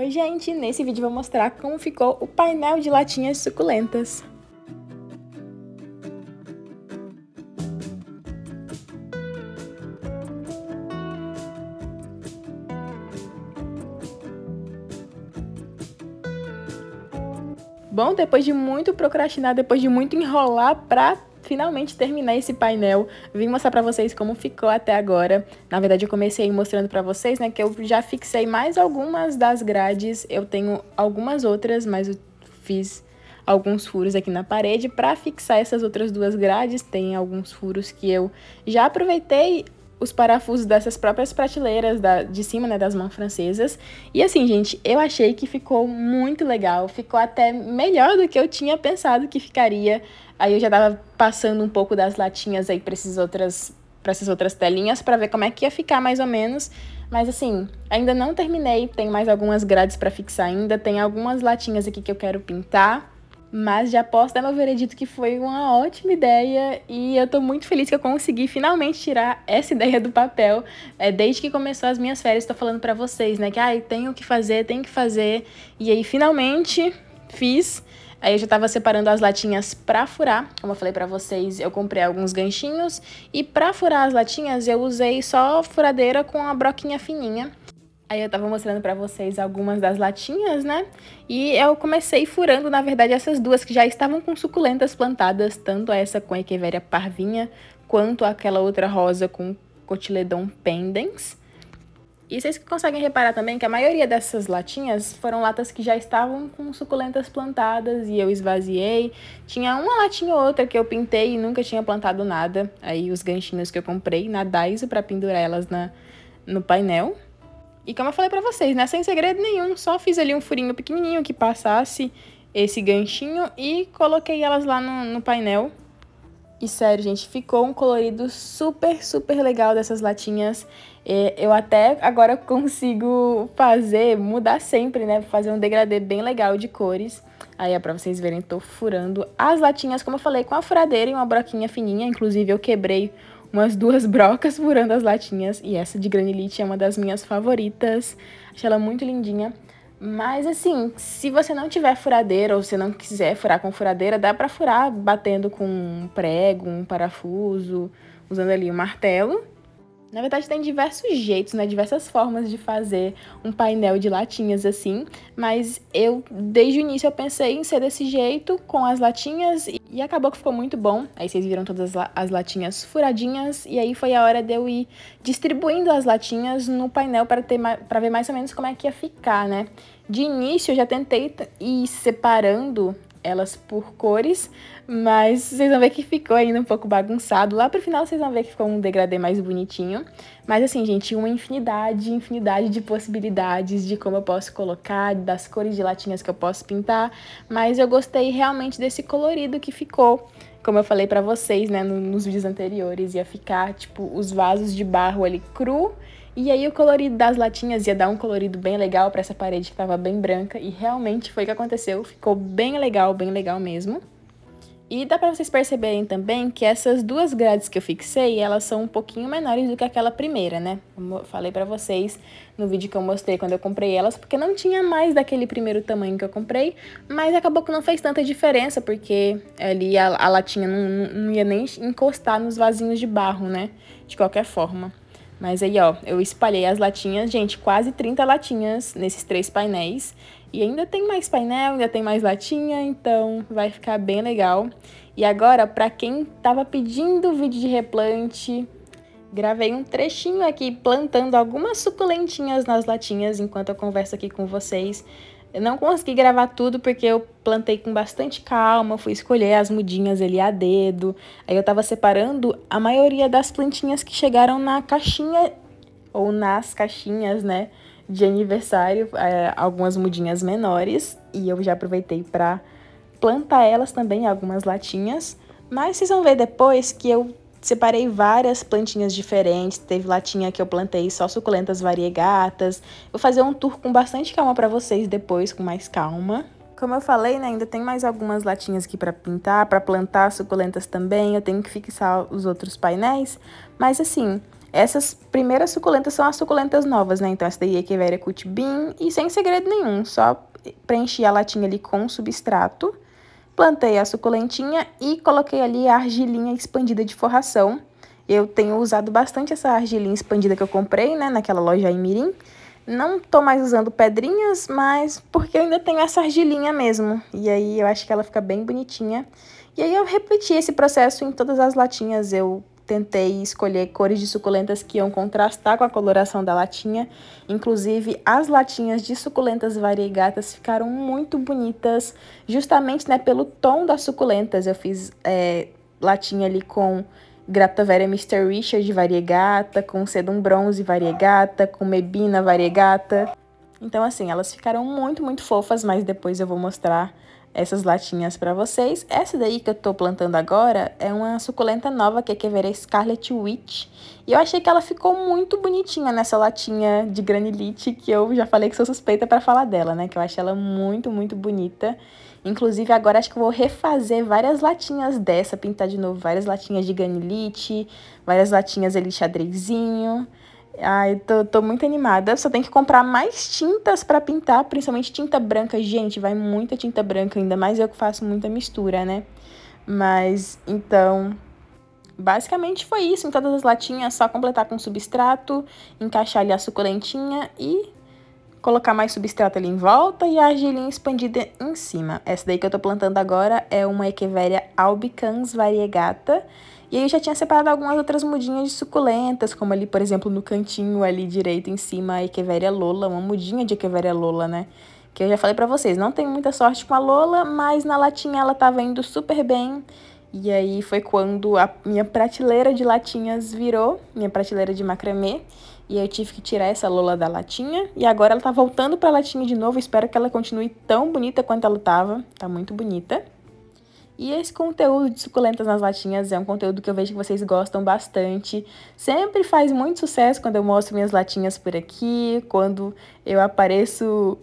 Oi gente, nesse vídeo vou mostrar como ficou o painel de latinhas suculentas. Bom, depois de muito procrastinar, depois de muito enrolar pra finalmente terminar esse painel, vim mostrar para vocês como ficou até agora. Na verdade, eu comecei mostrando para vocês, né, que eu já fixei mais algumas das grades, eu tenho algumas outras, mas eu fiz alguns furos aqui na parede para fixar essas outras duas grades, tem alguns furos que eu já aproveitei os parafusos dessas próprias prateleiras da, de cima, né, das mãos francesas. E assim, gente, eu achei que ficou muito legal, ficou até melhor do que eu tinha pensado que ficaria. Aí eu já tava passando um pouco das latinhas aí para essas outras para essas outras telinhas para ver como é que ia ficar mais ou menos. Mas assim, ainda não terminei, tem mais algumas grades para fixar ainda, tem algumas latinhas aqui que eu quero pintar. Mas já posso dar meu veredito que foi uma ótima ideia e eu tô muito feliz que eu consegui finalmente tirar essa ideia do papel. É, desde que começou as minhas férias, tô falando para vocês, né? Que ai, ah, tenho que fazer, tenho que fazer. E aí finalmente fiz. Aí eu já tava separando as latinhas pra furar. Como eu falei pra vocês, eu comprei alguns ganchinhos. E pra furar as latinhas, eu usei só furadeira com a broquinha fininha. Aí eu tava mostrando para vocês algumas das latinhas, né? E eu comecei furando, na verdade, essas duas que já estavam com suculentas plantadas, tanto essa com Echeveria parvinha, quanto aquela outra rosa com Cotiledon pendens. E vocês conseguem reparar também que a maioria dessas latinhas foram latas que já estavam com suculentas plantadas e eu esvaziei. Tinha uma latinha ou outra que eu pintei e nunca tinha plantado nada. Aí os ganchinhos que eu comprei na Daiso para pendurar elas na, no painel. E como eu falei para vocês, né, sem segredo nenhum, só fiz ali um furinho pequenininho que passasse esse ganchinho e coloquei elas lá no, no painel. E sério, gente, ficou um colorido super, super legal dessas latinhas. É, eu até agora consigo fazer, mudar sempre, né? Fazer um degradê bem legal de cores. Aí é pra vocês verem, tô furando as latinhas, como eu falei, com a furadeira e uma broquinha fininha. Inclusive, eu quebrei umas duas brocas furando as latinhas. E essa de granilite é uma das minhas favoritas. Achei ela muito lindinha. Mas assim, se você não tiver furadeira ou se não quiser furar com furadeira, dá para furar batendo com um prego, um parafuso, usando ali o um martelo. Na verdade, tem diversos jeitos, né? Diversas formas de fazer um painel de latinhas assim. Mas eu, desde o início, eu pensei em ser desse jeito, com as latinhas. E acabou que ficou muito bom. Aí vocês viram todas as latinhas furadinhas. E aí foi a hora de eu ir distribuindo as latinhas no painel para ver mais ou menos como é que ia ficar, né? De início, eu já tentei ir separando elas por cores, mas vocês vão ver que ficou ainda um pouco bagunçado. Lá pro final vocês vão ver que ficou um degradê mais bonitinho. Mas assim, gente, uma infinidade, infinidade de possibilidades de como eu posso colocar, das cores de latinhas que eu posso pintar, mas eu gostei realmente desse colorido que ficou como eu falei para vocês, né, nos vídeos anteriores, ia ficar tipo os vasos de barro ali cru. E aí o colorido das latinhas ia dar um colorido bem legal para essa parede que estava bem branca e realmente foi o que aconteceu, ficou bem legal, bem legal mesmo. E dá para vocês perceberem também que essas duas grades que eu fixei, elas são um pouquinho menores do que aquela primeira, né? Como eu falei para vocês no vídeo que eu mostrei quando eu comprei elas, porque não tinha mais daquele primeiro tamanho que eu comprei, mas acabou que não fez tanta diferença, porque ali a, a latinha não, não ia nem encostar nos vasinhos de barro, né? De qualquer forma. Mas aí, ó, eu espalhei as latinhas, gente, quase 30 latinhas nesses três painéis. E ainda tem mais painel, ainda tem mais latinha, então vai ficar bem legal. E agora, para quem tava pedindo vídeo de replante, Gravei um trechinho aqui plantando algumas suculentinhas nas latinhas enquanto eu converso aqui com vocês. Eu não consegui gravar tudo porque eu plantei com bastante calma, fui escolher as mudinhas ali a dedo. Aí eu tava separando a maioria das plantinhas que chegaram na caixinha ou nas caixinhas, né, de aniversário, é, algumas mudinhas menores, e eu já aproveitei para plantar elas também, algumas latinhas. Mas vocês vão ver depois que eu Separei várias plantinhas diferentes, teve latinha que eu plantei só suculentas variegatas. Vou fazer um tour com bastante calma para vocês depois, com mais calma. Como eu falei, né, ainda tem mais algumas latinhas aqui para pintar, para plantar suculentas também. Eu tenho que fixar os outros painéis, mas assim, essas primeiras suculentas são as suculentas novas, né? Então essa daí é que Vera cutibim e sem segredo nenhum, só preenchi a latinha ali com substrato Plantei a suculentinha e coloquei ali a argilinha expandida de forração. Eu tenho usado bastante essa argilinha expandida que eu comprei, né, naquela loja em Mirim. Não tô mais usando pedrinhas, mas porque eu ainda tenho essa argilinha mesmo. E aí eu acho que ela fica bem bonitinha. E aí eu repeti esse processo em todas as latinhas. Eu tentei escolher cores de suculentas que iam contrastar com a coloração da latinha. Inclusive, as latinhas de suculentas variegatas ficaram muito bonitas, justamente né, pelo tom das suculentas. Eu fiz é, latinha ali com Graptoveria Mr. Richard variegata, com Sedum Bronze variegata, com Mebina variegata. Então, assim, elas ficaram muito, muito fofas, mas depois eu vou mostrar essas latinhas para vocês. Essa daí que eu tô plantando agora é uma suculenta nova, que é Quevera Scarlet Witch. E eu achei que ela ficou muito bonitinha nessa latinha de granilite, que eu já falei que sou suspeita para falar dela, né? Que eu achei ela muito, muito bonita. Inclusive, agora acho que eu vou refazer várias latinhas dessa, pintar de novo várias latinhas de granilite, várias latinhas ali xadrezinho. Ai, tô, tô muito animada. Só tem que comprar mais tintas para pintar, principalmente tinta branca. Gente, vai muita tinta branca, ainda mais eu que faço muita mistura, né? Mas, então, basicamente foi isso. Em todas as latinhas, só completar com substrato, encaixar ali a suculentinha e colocar mais substrato ali em volta e a argilinha expandida em cima. Essa daí que eu tô plantando agora é uma Echeveria albicans variegata, e aí eu já tinha separado algumas outras mudinhas de suculentas, como ali, por exemplo, no cantinho ali direito em cima, a Echeveria é Lola, uma mudinha de Echeveria é Lola, né? Que eu já falei para vocês, não tenho muita sorte com a Lola, mas na latinha ela tava tá indo super bem. E aí foi quando a minha prateleira de latinhas virou, minha prateleira de macramê, e eu tive que tirar essa Lola da latinha, e agora ela tá voltando pra latinha de novo, espero que ela continue tão bonita quanto ela tava, tá muito bonita. E esse conteúdo de suculentas nas latinhas é um conteúdo que eu vejo que vocês gostam bastante. Sempre faz muito sucesso quando eu mostro minhas latinhas por aqui, quando eu apareço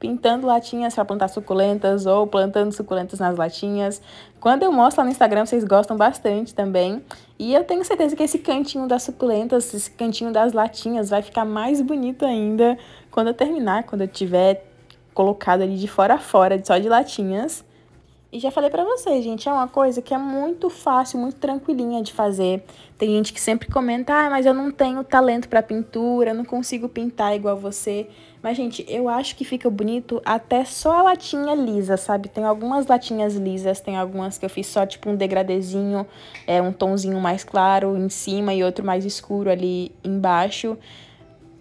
pintando latinhas para plantar suculentas ou plantando suculentas nas latinhas. Quando eu mostro lá no Instagram, vocês gostam bastante também. E eu tenho certeza que esse cantinho das suculentas, esse cantinho das latinhas vai ficar mais bonito ainda quando eu terminar, quando eu tiver colocado ali de fora a fora, só de latinhas. E já falei para vocês, gente, é uma coisa que é muito fácil, muito tranquilinha de fazer. Tem gente que sempre comenta: "Ah, mas eu não tenho talento para pintura, não consigo pintar igual você". Mas gente, eu acho que fica bonito até só a latinha lisa, sabe? Tem algumas latinhas lisas, tem algumas que eu fiz só tipo um degradezinho, é um tonzinho mais claro em cima e outro mais escuro ali embaixo.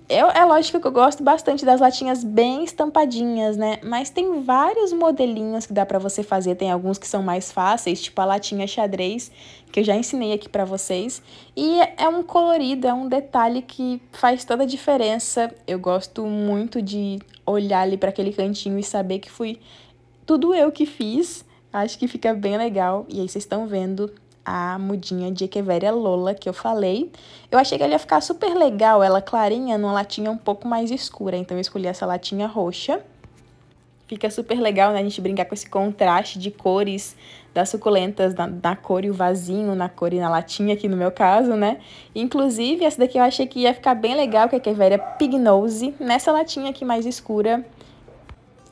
Eu, é lógico que eu gosto bastante das latinhas bem estampadinhas, né? Mas tem vários modelinhos que dá para você fazer. Tem alguns que são mais fáceis, tipo a latinha xadrez, que eu já ensinei aqui para vocês. E é um colorido, é um detalhe que faz toda a diferença. Eu gosto muito de olhar ali para aquele cantinho e saber que fui tudo eu que fiz. Acho que fica bem legal. E aí vocês estão vendo a mudinha de Echeveria Lola que eu falei. Eu achei que ela ia ficar super legal, ela clarinha, numa latinha um pouco mais escura, então eu escolhi essa latinha roxa. Fica super legal, né, a gente brincar com esse contraste de cores das suculentas na, na, cor e o vasinho, na cor e na latinha aqui no meu caso, né? Inclusive, essa daqui eu achei que ia ficar bem legal, que é a Keveria Pignose, nessa latinha aqui mais escura.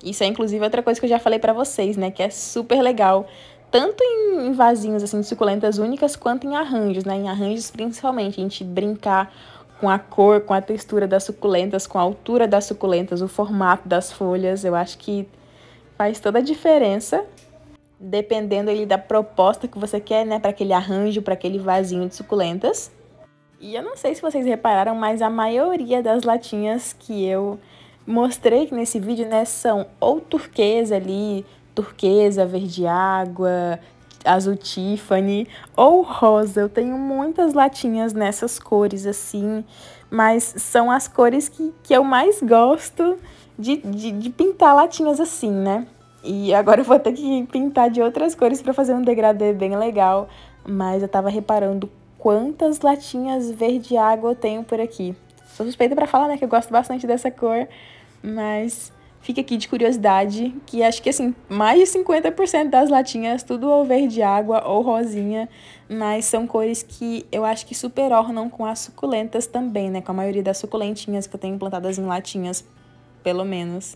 Isso é, inclusive, outra coisa que eu já falei pra vocês, né, que é super legal tanto em vasinhos assim de suculentas únicas quanto em arranjos, né? Em arranjos principalmente, a gente brincar com a cor, com a textura das suculentas, com a altura das suculentas, o formato das folhas, eu acho que faz toda a diferença, dependendo ali da proposta que você quer, né, para aquele arranjo, para aquele vasinho de suculentas. E eu não sei se vocês repararam, mas a maioria das latinhas que eu mostrei nesse vídeo, né, são ou turquesa ali, turquesa, verde água, azul Tiffany ou rosa. Eu tenho muitas latinhas nessas cores assim, mas são as cores que, que eu mais gosto de, de, de pintar latinhas assim, né? E agora eu vou ter que pintar de outras cores para fazer um degradê bem legal, mas eu tava reparando quantas latinhas verde água eu tenho por aqui. Sou suspeita para falar, né, que eu gosto bastante dessa cor, mas Fica aqui de curiosidade que acho que assim, mais de 50% das latinhas tudo ou verde água ou rosinha, mas são cores que eu acho que super ornam com as suculentas também, né? Com a maioria das suculentinhas que eu tenho plantadas em latinhas, pelo menos.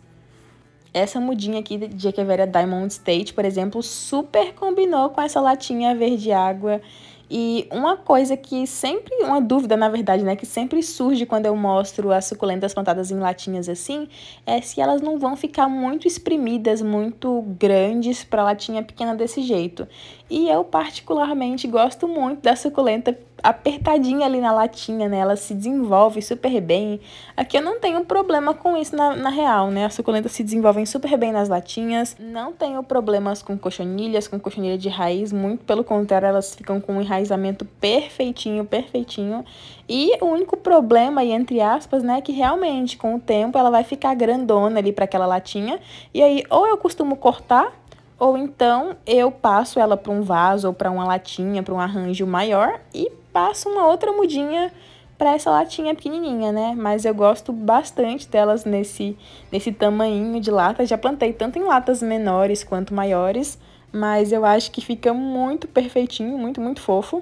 Essa mudinha aqui de Echeveria Diamond State, por exemplo, super combinou com essa latinha verde água e uma coisa que sempre, uma dúvida na verdade, né, que sempre surge quando eu mostro as suculentas plantadas em latinhas assim, é se elas não vão ficar muito espremidas, muito grandes para latinha pequena desse jeito. E eu particularmente gosto muito da suculenta apertadinha ali na latinha, né? Ela se desenvolve super bem. Aqui eu não tenho problema com isso na, na real, né? As suculentas se desenvolvem super bem nas latinhas. Não tenho problemas com cochonilhas, com cochonilha de raiz. Muito pelo contrário, elas ficam com um enraizamento perfeitinho, perfeitinho. E o único problema, e entre aspas, né? É que realmente, com o tempo, ela vai ficar grandona ali para aquela latinha. E aí, ou eu costumo cortar ou então eu passo ela para um vaso ou para uma latinha, para um arranjo maior e passo uma outra mudinha para essa latinha pequenininha, né? Mas eu gosto bastante delas nesse, nesse tamanho de lata. Já plantei tanto em latas menores quanto maiores, mas eu acho que fica muito perfeitinho, muito, muito fofo.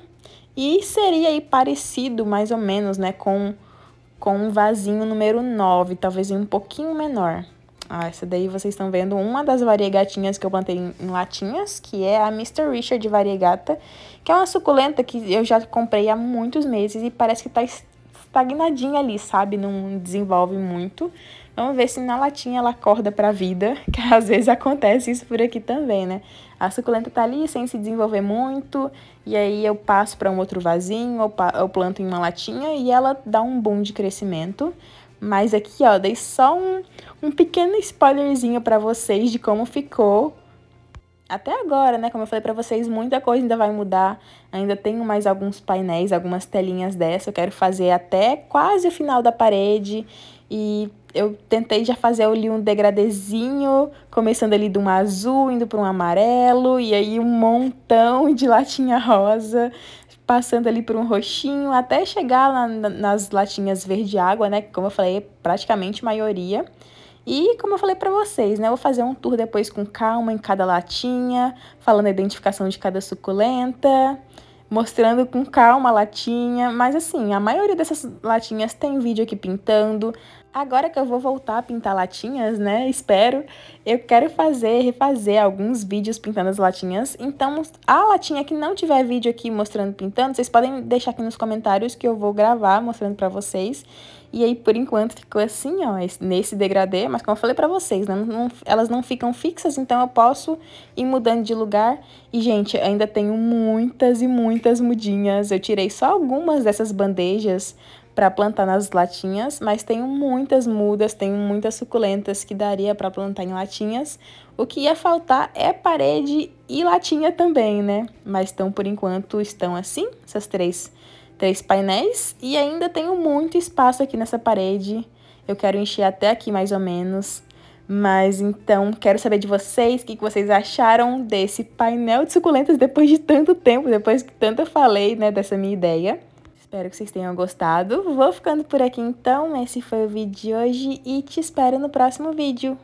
E seria aí parecido, mais ou menos, né, com, com um vasinho número 9, talvez um pouquinho menor. Ah, essa daí vocês estão vendo uma das variegatinhas que eu plantei em latinhas, que é a Mr. Richard variegata, que é uma suculenta que eu já comprei há muitos meses e parece que tá estagnadinha ali, sabe? Não desenvolve muito. Vamos ver se na latinha ela acorda pra vida, que às vezes acontece isso por aqui também, né? A suculenta tá ali sem se desenvolver muito, e aí eu passo para um outro vasinho, eu planto em uma latinha e ela dá um boom de crescimento. Mas aqui, ó, dei só um, um pequeno spoilerzinho para vocês de como ficou. Até agora, né, como eu falei para vocês, muita coisa ainda vai mudar. Ainda tenho mais alguns painéis, algumas telinhas dessa. Eu quero fazer até quase o final da parede. E eu tentei já fazer ali um degradezinho, começando ali de um azul, indo para um amarelo, e aí um montão de latinha rosa passando ali por um roxinho, até chegar lá nas latinhas verde água, né? Como eu falei, é praticamente maioria. E como eu falei para vocês, né, eu vou fazer um tour depois com calma em cada latinha, falando a identificação de cada suculenta, mostrando com calma a latinha, mas assim, a maioria dessas latinhas tem vídeo aqui pintando, Agora que eu vou voltar a pintar latinhas, né? Espero. Eu quero fazer, refazer alguns vídeos pintando as latinhas. Então, a latinha que não tiver vídeo aqui mostrando pintando, vocês podem deixar aqui nos comentários que eu vou gravar mostrando pra vocês. E aí, por enquanto, ficou assim, ó, nesse degradê. Mas como eu falei pra vocês, né? Não, elas não ficam fixas, então eu posso ir mudando de lugar. E, gente, ainda tenho muitas e muitas mudinhas. Eu tirei só algumas dessas bandejas para plantar nas latinhas, mas tenho muitas mudas, tenho muitas suculentas que daria para plantar em latinhas. O que ia faltar é parede e latinha também, né? Mas então, por enquanto, estão assim, essas três, três painéis. E ainda tenho muito espaço aqui nessa parede. Eu quero encher até aqui, mais ou menos. Mas então, quero saber de vocês, o que, que vocês acharam desse painel de suculentas depois de tanto tempo, depois que tanto eu falei, né, dessa minha ideia. Espero que vocês tenham gostado. Vou ficando por aqui então. Esse foi o vídeo de hoje e te espero no próximo vídeo.